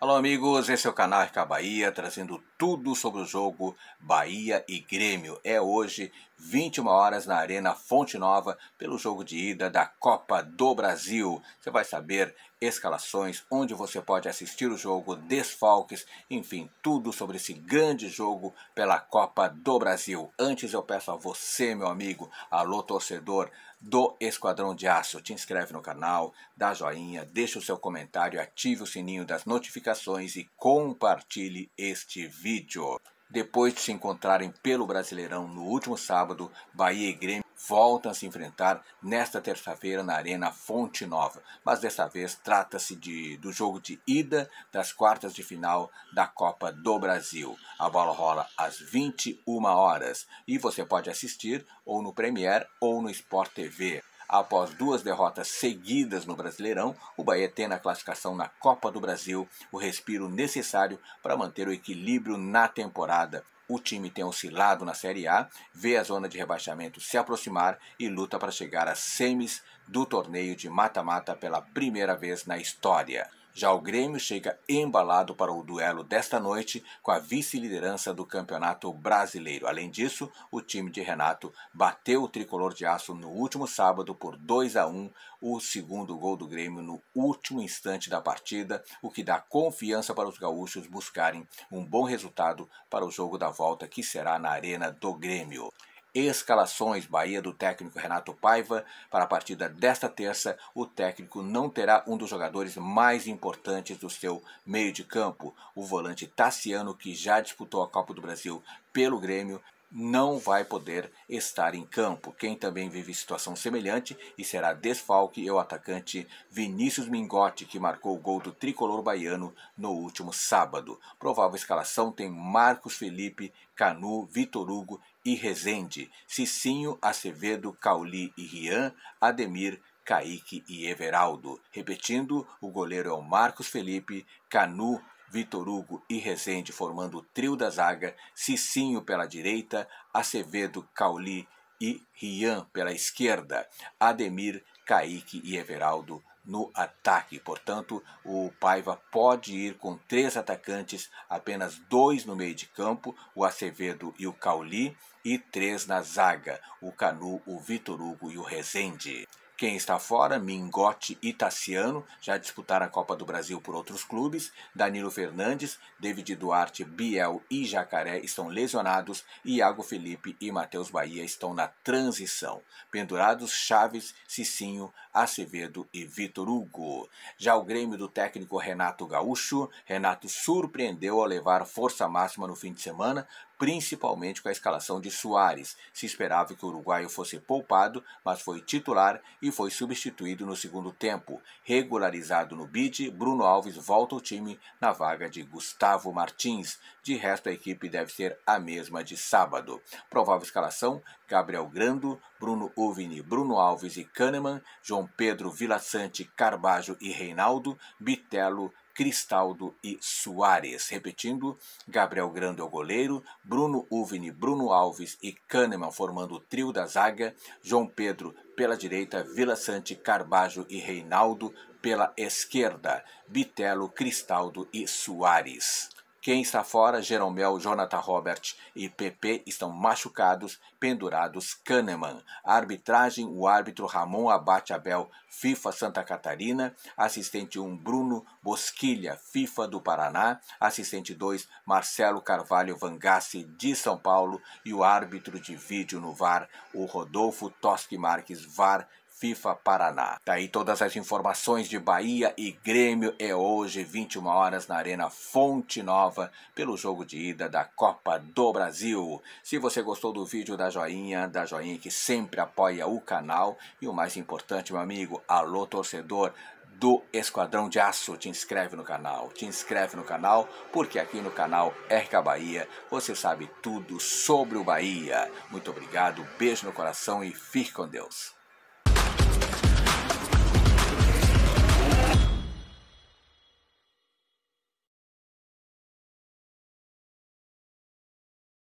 Alô, amigos, esse é o canal Arca Bahia, trazendo tudo sobre o jogo Bahia e Grêmio. É hoje, 21 horas na Arena Fonte Nova pelo jogo de ida da Copa do Brasil. Você vai saber escalações, onde você pode assistir o jogo, desfalques, enfim, tudo sobre esse grande jogo pela Copa do Brasil. Antes eu peço a você, meu amigo, alô torcedor do Esquadrão de Aço, te inscreve no canal, dá joinha, deixa o seu comentário, ative o sininho das notificações e compartilhe este vídeo. Depois de se encontrarem pelo Brasileirão no último sábado, Bahia e Grêmio voltam a se enfrentar nesta terça-feira na Arena Fonte Nova. Mas desta vez trata-se de, do jogo de ida das quartas de final da Copa do Brasil. A bola rola às 21 horas e você pode assistir ou no Premier ou no Sport TV. Após duas derrotas seguidas no Brasileirão, o Bahia tem na classificação na Copa do Brasil o respiro necessário para manter o equilíbrio na temporada. O time tem oscilado na Série A, vê a zona de rebaixamento se aproximar e luta para chegar às semis do torneio de mata-mata pela primeira vez na história. Já o Grêmio chega embalado para o duelo desta noite com a vice-liderança do Campeonato Brasileiro. Além disso, o time de Renato bateu o tricolor de aço no último sábado por 2 a 1, o segundo gol do Grêmio no último instante da partida, o que dá confiança para os gaúchos buscarem um bom resultado para o jogo da volta que será na Arena do Grêmio. Escalações Bahia do técnico Renato Paiva. Para a partida desta terça, o técnico não terá um dos jogadores mais importantes do seu meio de campo, o volante Tassiano, que já disputou a Copa do Brasil pelo Grêmio não vai poder estar em campo. Quem também vive situação semelhante e será desfalque é o atacante Vinícius Mingotti, que marcou o gol do tricolor baiano no último sábado. Provável escalação tem Marcos Felipe, Canu, Vitor Hugo e Rezende, Cicinho, Acevedo, Cauli e Rian, Ademir, Kaique e Everaldo. Repetindo, o goleiro é o Marcos Felipe, Canu, Vitor Hugo e Rezende formando o trio da zaga, Cicinho pela direita, Acevedo, Cauli e Rian pela esquerda, Ademir, Kaique e Everaldo no ataque. Portanto, o Paiva pode ir com três atacantes, apenas dois no meio de campo, o Acevedo e o Cauli, e três na zaga, o Canu, o Vitor Hugo e o Rezende. Quem está fora, Mingote e Tassiano, já disputaram a Copa do Brasil por outros clubes. Danilo Fernandes, David Duarte, Biel e Jacaré estão lesionados. Iago Felipe e Matheus Bahia estão na transição. Pendurados, Chaves, Cicinho, Acevedo e Vitor Hugo. Já o Grêmio do técnico Renato Gaúcho, Renato surpreendeu ao levar força máxima no fim de semana principalmente com a escalação de Soares. Se esperava que o uruguaio fosse poupado, mas foi titular e foi substituído no segundo tempo. Regularizado no bid, Bruno Alves volta ao time na vaga de Gustavo Martins. De resto, a equipe deve ser a mesma de sábado. Provável escalação: Gabriel Grando, Bruno Uvini, Bruno Alves e Kahneman, João Pedro Vilaçante, Carbajo e Reinaldo, Bitelo, Cristaldo e Soares. Repetindo, Gabriel Grande é o goleiro, Bruno Uvini, Bruno Alves e Kahneman formando o trio da zaga, João Pedro pela direita, Vila Sante, Carbajo e Reinaldo pela esquerda, Bitelo, Cristaldo e Soares. Quem está fora, Jeromel, é Jonathan Robert e PP estão machucados, pendurados Kahneman. arbitragem, o árbitro Ramon Abate Abel, FIFA Santa Catarina. Assistente 1, Bruno Bosquilha, FIFA do Paraná. Assistente 2, Marcelo Carvalho Vangassi, de São Paulo. E o árbitro de vídeo no VAR, o Rodolfo Toschi Marques, VAR FIFA Paraná. Daí tá todas as informações de Bahia e Grêmio é hoje 21 horas na Arena Fonte Nova pelo jogo de ida da Copa do Brasil. Se você gostou do vídeo, dá joinha, dá joinha que sempre apoia o canal e o mais importante, meu amigo, alô torcedor, do Esquadrão de Aço. Te inscreve no canal, te inscreve no canal, porque aqui no canal RK Bahia você sabe tudo sobre o Bahia. Muito obrigado, beijo no coração e fique com Deus.